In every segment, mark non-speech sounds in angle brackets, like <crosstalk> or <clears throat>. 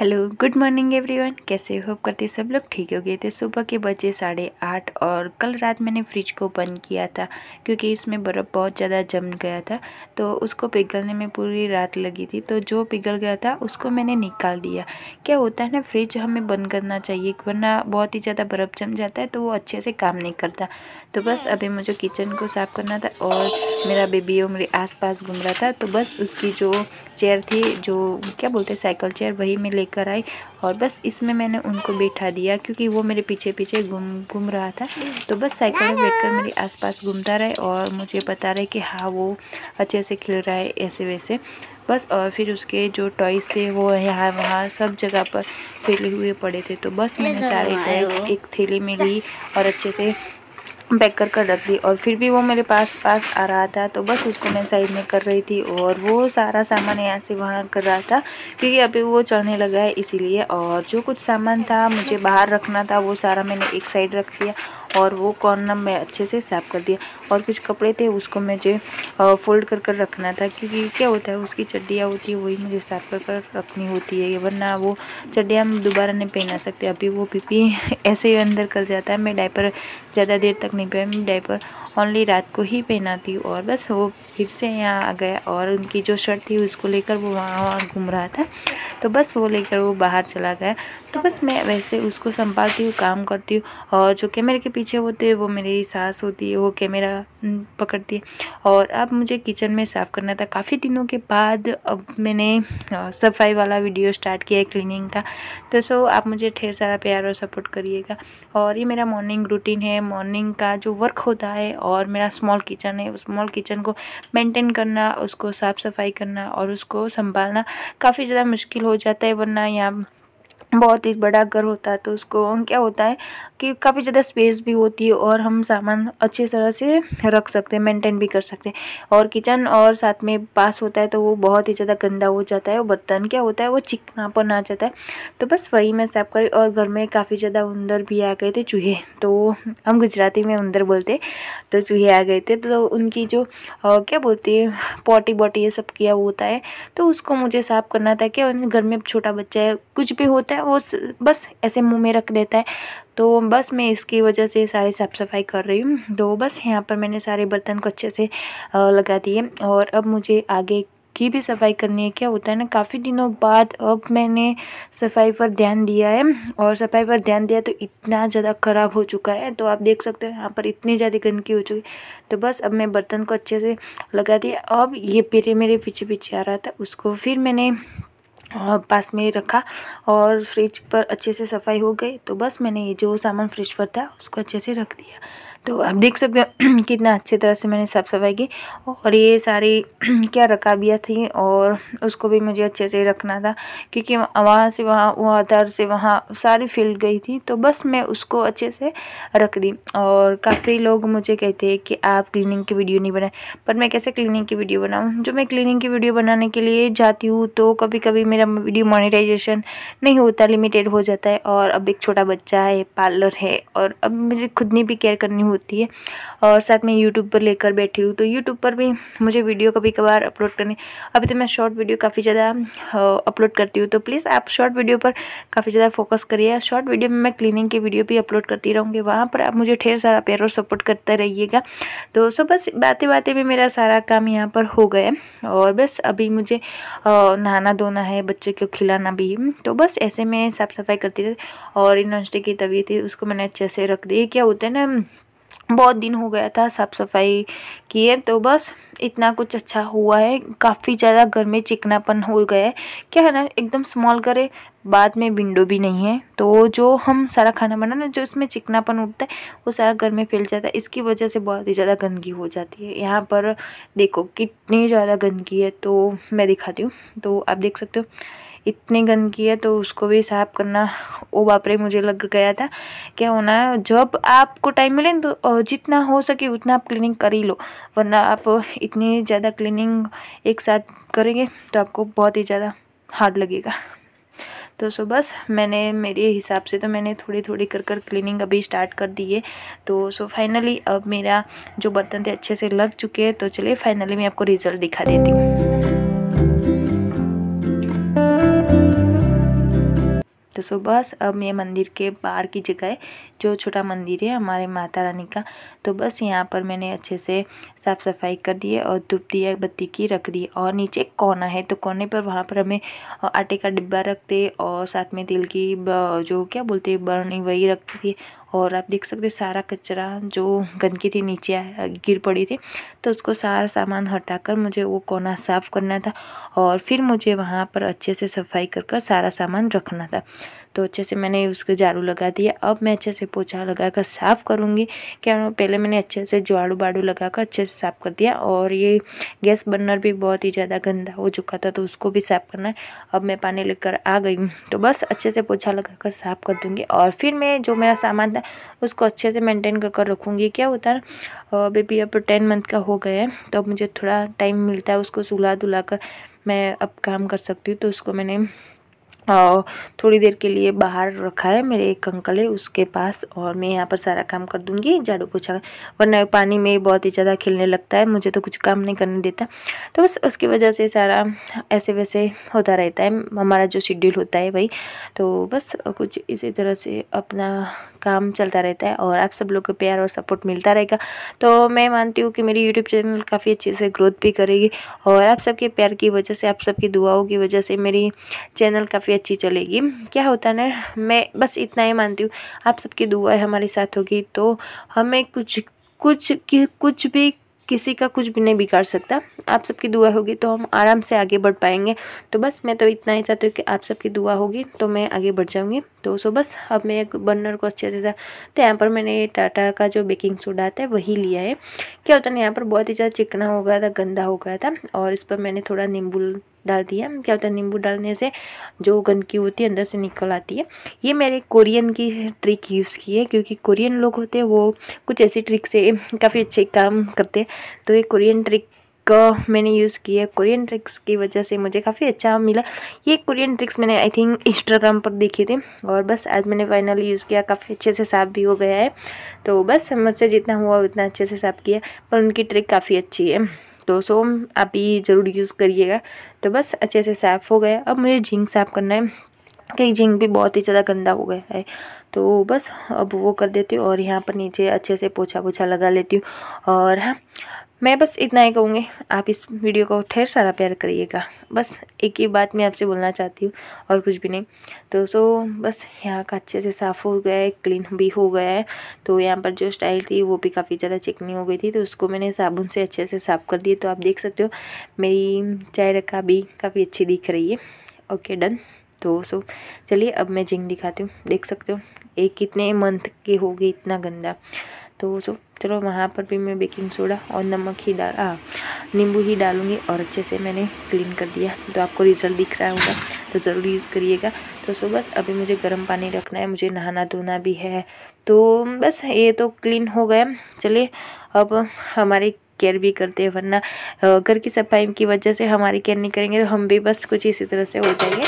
hello good morning everyone कैसे hope करते सब लोग ठीक हो गए थे सुबह के बजे साढ़े आठ और कल रात मैंने फ्रिज को बंद किया था क्योंकि इसमें बर्फ़ बहुत ज़्यादा जम गया था तो उसको पिघलने में पूरी रात लगी थी तो जो पिघल गया था उसको मैंने निकाल दिया क्या होता है ना फ्रिज हमें बंद करना चाहिए वरना बहुत ही ज़्यादा बर्फ़ जम जाता है तो वो अच्छे से काम नहीं करता तो बस अभी मुझे किचन को साफ़ करना था और मेरा बेबी वो मेरे आस घूम रहा था तो बस उसकी जो चेयर थी जो क्या बोलते हैं साइकिल चेयर वही मैं लेकर आई और बस इसमें मैंने उनको बैठा दिया क्योंकि वो मेरे पीछे पीछे घूम घूम रहा था तो बस साइकिल में कर मेरे आसपास घूमता रहे और मुझे बता रहे कि हाँ वो अच्छे से खेल रहा है ऐसे वैसे बस और फिर उसके जो टॉयस थे वो यहाँ वहाँ सब जगह पर फैले हुए पड़े थे तो बस मैंने सारे टॉयस एक थैली में ली और अच्छे से पैक कर कर रख दी और फिर भी वो मेरे पास पास आ रहा था तो बस उसको मैं साइड में कर रही थी और वो सारा सामान यहाँ से वहाँ कर रहा था क्योंकि अभी वो चढ़ने लगा है इसीलिए और जो कुछ सामान था मुझे बाहर रखना था वो सारा मैंने एक साइड रख दिया और वो कॉर्नर मैं अच्छे से साफ कर दिया और कुछ कपड़े थे उसको मुझे फोल्ड कर कर रखना था क्योंकि क्या होता है उसकी चड्डियाँ होती है वही मुझे साफ़ कर कर रखनी होती है वरना वो चड्डियाँ हम दोबारा नहीं पहना सकते अभी वो पीपी <laughs> ऐसे ही अंदर कर जाता है मैं डाइपर ज़्यादा देर तक नहीं पहन डाइपर ओनली रात को ही पहनाती हूँ और बस वो फिर से यहाँ आ गया और उनकी जो शर्ट थी उसको लेकर वो वहाँ वहाँ घूम रहा था तो बस वो लेकर वो बाहर चला गया तो बस मैं वैसे उसको संभालती हूँ काम करती हूँ और जो कैमरे के पीछे होते हैं वो मेरी सास होती है वो कैमरा पकड़ती है और अब मुझे किचन में साफ़ करना था काफ़ी दिनों के बाद अब मैंने सफाई वाला वीडियो स्टार्ट किया है क्लिनिंग का तो सो आप मुझे ढेर सारा प्यार और सपोर्ट करिएगा और ये मेरा मॉर्निंग रूटीन है मॉर्निंग का जो वर्क होता है और मेरा स्मॉल किचन है स्मॉल किचन को मेनटेन करना उसको साफ़ सफाई करना और उसको संभालना काफ़ी ज़्यादा मुश्किल हो जाता है वरना यहाँ बहुत ही बड़ा घर होता है तो उसको क्या होता है कि काफ़ी ज़्यादा स्पेस भी होती है और हम सामान अच्छी तरह से रख सकते हैं मेंटेन भी कर सकते हैं और किचन और साथ में पास होता है तो वो बहुत ही ज़्यादा गंदा हो जाता है और बर्तन क्या होता है वो चिकनापन आ जाता है तो बस वही मैं साफ करी और घर में काफ़ी ज़्यादा उंदर भी आ गए थे चूहे तो हम गुजराती में उंदर बोलते तो चूहे आ गए थे तो उनकी जो आ, क्या बोलते हैं पॉटी बॉटी ये सब किया होता है तो उसको मुझे साफ़ करना था कि घर में छोटा बच्चा है कुछ भी होता है वो बस ऐसे मुँह में रख देता है तो बस मैं इसकी वजह से सारी साफ़ सफाई कर रही हूँ तो बस यहाँ पर मैंने सारे बर्तन को अच्छे से लगा दिए और अब मुझे आगे की भी सफाई करनी है क्या होता है ना काफ़ी दिनों बाद अब मैंने सफाई पर ध्यान दिया है और सफाई पर ध्यान दिया तो इतना ज़्यादा ख़राब हो चुका है तो आप देख सकते हो यहाँ पर इतनी ज़्यादा गंदगी हो चुकी तो बस अब मैं बर्तन को अच्छे से लगा दिया अब ये पेरे मेरे पीछे पीछे आ रहा था उसको फिर मैंने पास में ही रखा और फ्रिज पर अच्छे से सफाई हो गई तो बस मैंने ये जो सामान फ्रिज पर था उसको अच्छे से रख दिया तो आप देख सकते हो <clears throat> कितना अच्छी तरह से मैंने साफ़ सफाई की और ये सारी <clears throat> क्या रकाबियाँ थी और उसको भी मुझे अच्छे से रखना था क्योंकि वहाँ से वहाँ वहाँ उधर से वहाँ सारी फील्ड गई थी तो बस मैं उसको अच्छे से रख दी और काफ़ी लोग मुझे कहते हैं कि आप क्लीनिंग की वीडियो नहीं बनाए पर मैं कैसे क्लीनिंग की वीडियो बनाऊँ जो मैं क्लीनिंग की वीडियो बनाने के लिए जाती हूँ तो कभी कभी मेरा वीडियो मोनिटाइजेशन नहीं होता लिमिटेड हो जाता है और अब एक छोटा बच्चा है पार्लर है और अब मुझे खुद ने भी केयर करनी होती है और साथ में यूट्यूब पर लेकर बैठी हूँ तो यूट्यूब पर भी मुझे वीडियो कभी कभार अपलोड करनी अभी तो मैं शॉर्ट वीडियो काफ़ी ज़्यादा अपलोड करती हूँ तो प्लीज़ आप शॉर्ट वीडियो पर काफ़ी ज़्यादा फोकस करिए शॉर्ट वीडियो में मैं क्लिनिंग की वीडियो भी अपलोड करती रहूँगी वहाँ पर आप मुझे ढेर सारा प्यार और सपोर्ट करते रहिएगा तो सो बस बातें बातें भी मेरा सारा काम यहाँ पर हो गया और बस अभी मुझे नहाना धोना है बच्चे को खिलाना भी तो बस ऐसे में साफ़ सफाई करती रहती और इन की तबीयत थी उसको मैंने अच्छे से रख दी क्या होता है ना बहुत दिन हो गया था साफ़ सफाई किए तो बस इतना कुछ अच्छा हुआ है काफ़ी ज़्यादा घर में चिकनापन हो गया है क्या है ना एकदम स्मॉल करे बाद में विंडो भी नहीं है तो जो हम सारा खाना बनाना जो इसमें चिकनापन उठता है वो सारा घर में फैल जाता है इसकी वजह से बहुत ही ज़्यादा गंदगी हो जाती है यहाँ पर देखो कितनी ज़्यादा गंदगी है तो मैं दिखाती हूँ तो आप देख सकते हो इतनी गंदगी है तो उसको भी साफ़ करना वो बापरे मुझे लग गया था क्या होना है जब आपको टाइम मिले तो जितना हो सके उतना आप क्लीनिंग कर ही लो वरना आप इतनी ज़्यादा क्लीनिंग एक साथ करेंगे तो आपको बहुत ही ज़्यादा हार्ड लगेगा तो सो बस मैंने मेरे हिसाब से तो मैंने थोड़ी थोड़ी कर कर क्लीनिंग अभी स्टार्ट कर दी है तो सो फाइनली अब मेरा जो बर्तन थे अच्छे से लग चुके हैं तो चलिए फाइनली मैं आपको रिज़ल्ट दिखा देती हूँ तो सो बस अब ये मंदिर के बाहर की जगह है जो छोटा मंदिर है हमारे माता रानी का तो बस यहाँ पर मैंने अच्छे से साफ़ सफाई कर दी है और धूप दिया बत्ती की रख दी और नीचे कोना है तो कोने पर वहाँ पर हमें आटे का डिब्बा रखते और साथ में तिल की जो क्या बोलते हैं बर्नी वही रखती थी और आप देख सकते हो सारा कचरा जो गंदगी थी नीचे गिर पड़ी थी तो उसको सारा सामान हटाकर मुझे वो कोना साफ़ करना था और फिर मुझे वहाँ पर अच्छे से सफाई कर कर सारा सामान रखना था तो अच्छे से मैंने उसको झाड़ू लगा दिया अब मैं अच्छे से पोछा लगा कर साफ़ करूँगी क्या पहले मैंने अच्छे से झाड़ू बाड़ू लगा कर अच्छे से साफ़ कर दिया और ये गैस बर्नर भी बहुत ही ज़्यादा गंदा हो चुका था तो उसको भी साफ़ करना है अब मैं पानी लेकर आ गई तो बस अच्छे से पोछा लगा कर साफ़ कर दूँगी और फिर मैं जो मेरा सामान था उसको अच्छे से मेनटेन कर कर रखूँगी क्या होता है ना बेबी अब टेन मंथ का हो गया है तो अब मुझे थोड़ा टाइम मिलता है उसको सुला दुला कर मैं अब काम कर सकती हूँ तो उसको मैंने और थोड़ी देर के लिए बाहर रखा है मेरे एक अंकल है उसके पास और मैं यहाँ पर सारा काम कर दूँगी झाड़ू पोछा वरना पानी में बहुत ही ज़्यादा खिलने लगता है मुझे तो कुछ काम नहीं करने देता तो बस उसकी वजह से सारा ऐसे वैसे होता रहता है हमारा जो शेड्यूल होता है वही तो बस कुछ इसी तरह से अपना काम चलता रहता है और आप सब लोग को प्यार और सपोर्ट मिलता रहेगा तो मैं मानती हूँ कि मेरी यूट्यूब चैनल काफ़ी अच्छे से ग्रोथ भी करेगी और आप सबके प्यार की वजह से आप सबकी दुआओं की वजह से मेरी चैनल काफ़ी अच्छी चलेगी क्या होता ना मैं बस इतना ही मानती हूँ आप सबकी दुआएँ हमारे साथ होगी तो हमें कुछ कुछ कुछ भी किसी का कुछ भी नहीं बिगाड़ सकता आप सबकी दुआ होगी तो हम आराम से आगे बढ़ पाएंगे तो बस मैं तो इतना ही चाहती हूँ कि आप सबकी दुआ होगी तो मैं आगे बढ़ जाऊँगी तो सो बस अब मैं एक बर्नर को अच्छे से तो यहाँ पर मैंने टाटा का जो बेकिंग सोडा आता है वही लिया है क्या होता है यहाँ पर बहुत ही ज़्यादा चिकना हो गया था गंदा हो गया था और इस पर मैंने थोड़ा नींबू डाल दिया क्या होता है नींबू डालने से जो गंदगी होती है अंदर से निकल आती है ये मेरे कोरियन की ट्रिक यूज़ की है क्योंकि कोरियन लोग होते हैं वो कुछ ऐसी ट्रिक से काफ़ी अच्छे काम करते हैं तो ये कोरियन ट्रिक का मैंने यूज़ किया कोरियन ट्रिक्स की वजह से मुझे काफ़ी अच्छा मिला ये कोरियन ट्रिक्स मैंने आई थिंक इंस्टाग्राम पर देखे थे और बस आज मैंने फाइनली यूज़ किया काफ़ी अच्छे से साफ भी हो गया है तो बस मुझसे जितना हुआ उतना अच्छे से साफ किया पर उनकी ट्रिक काफ़ी अच्छी है तो सोम आप ये ज़रूर यूज़ करिएगा तो बस अच्छे से साफ़ हो गया अब मुझे झिंक साफ़ करना है क्योंकि झिंक भी बहुत ही ज़्यादा गंदा हो गया है तो बस अब वो कर देती हूँ और यहाँ पर नीचे अच्छे से पोछा पोछा लगा लेती हूँ और हाँ मैं बस इतना ही कहूँगी आप इस वीडियो को ठेर सारा प्यार करिएगा बस एक ही बात मैं आपसे बोलना चाहती हूँ और कुछ भी नहीं तो सो बस यहाँ का अच्छे से साफ़ हो गया है क्लीन भी हो गया है तो यहाँ पर जो स्टाइल थी वो भी काफ़ी ज़्यादा चिकनी हो गई थी तो उसको मैंने साबुन से अच्छे से साफ़ कर दिए तो आप देख सकते हो मेरी चाय रखा भी काफ़ी अच्छी दिख रही है ओके डन तो सो चलिए अब मैं जिंग दिखाती हूँ देख सकते हो एक कितने मंथ हो होगी इतना गंदा तो सो चलो वहाँ पर भी मैं बेकिंग सोडा और नमक ही डाल नींबू ही डालूँगी और अच्छे से मैंने क्लीन कर दिया तो आपको रिज़ल्ट दिख रहा होगा तो ज़रूर यूज़ करिएगा तो सो बस अभी मुझे गर्म पानी रखना है मुझे नहाना धोना भी है तो बस ये तो क्लीन हो गया चलिए अब हमारे केयर भी करते हैं वरना घर की सफाई की वजह से हमारी केयर नहीं करेंगे तो हम भी बस कुछ इसी तरह से हो जाएंगे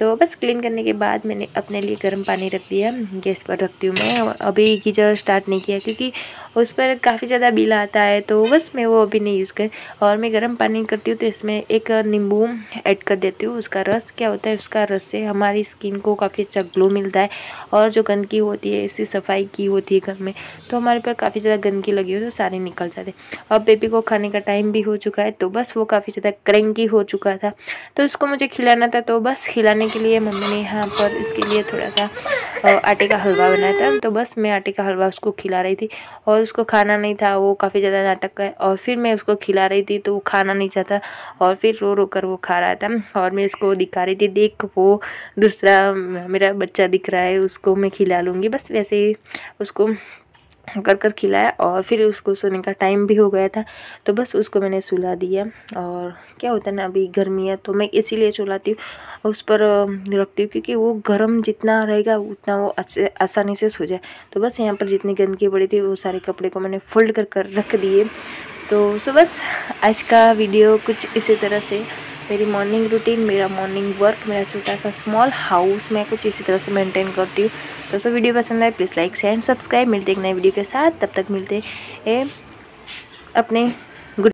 तो बस क्लीन करने के बाद मैंने अपने लिए गर्म पानी रख दिया गैस पर रखती हूँ मैं अभी गीजर स्टार्ट नहीं किया क्योंकि उस पर काफ़ी ज़्यादा बिल आता है तो बस मैं वो अभी नहीं यूज़ कर और मैं गर्म पानी करती हूँ तो इसमें एक नींबू ऐड कर देती हूँ उसका रस क्या होता है उसका रस से हमारी स्किन को काफ़ी अच्छा ग्लो मिलता है और जो गंदगी होती है इसी सफाई की होती है घर में तो हमारे पर काफ़ी ज़्यादा गंदगी लगी हुई है तो सारे निकल जाते अब बेबी को खाने का टाइम भी हो चुका है तो बस वो काफ़ी ज़्यादा क्रेंकी हो चुका था तो उसको मुझे खिलाना था तो बस खिलाने के लिए मम्मी ने यहाँ पर इसके लिए थोड़ा सा आटे का हलवा बनाया था तो बस मैं आटे का हलवा उसको खिला रही थी और उसको खाना नहीं था वो काफ़ी ज़्यादा नाटक का है और फिर मैं उसको खिला रही थी तो वो खाना नहीं चाहता और फिर रो रो कर वो खा रहा था और मैं उसको दिखा रही थी देख वो दूसरा मेरा बच्चा दिख रहा है उसको मैं खिला लूँगी बस वैसे ही उसको कर कर खिलाया और फिर उसको सोने का टाइम भी हो गया था तो बस उसको मैंने सुला दिया और क्या होता है ना अभी गर्मी है तो मैं इसीलिए चुलाती हूँ उस पर रखती हूँ क्योंकि वो गर्म जितना रहेगा उतना वो आसानी से सो जाए तो बस यहाँ पर जितनी गंदगी पड़ी थी वो सारे कपड़े को मैंने फोल्ड कर कर रख दिए तो सो बस आज का वीडियो कुछ इसी तरह से मेरी मॉर्निंग रूटीन मेरा मॉर्निंग वर्क मेरा छोटा सा स्मॉल हाउस मैं कुछ इसी तरह से मेंटेन करती हूँ दोस्तों वीडियो पसंद आए please like share and subscribe मिलते एक नए वीडियो के साथ तब तक मिलते हैं अपने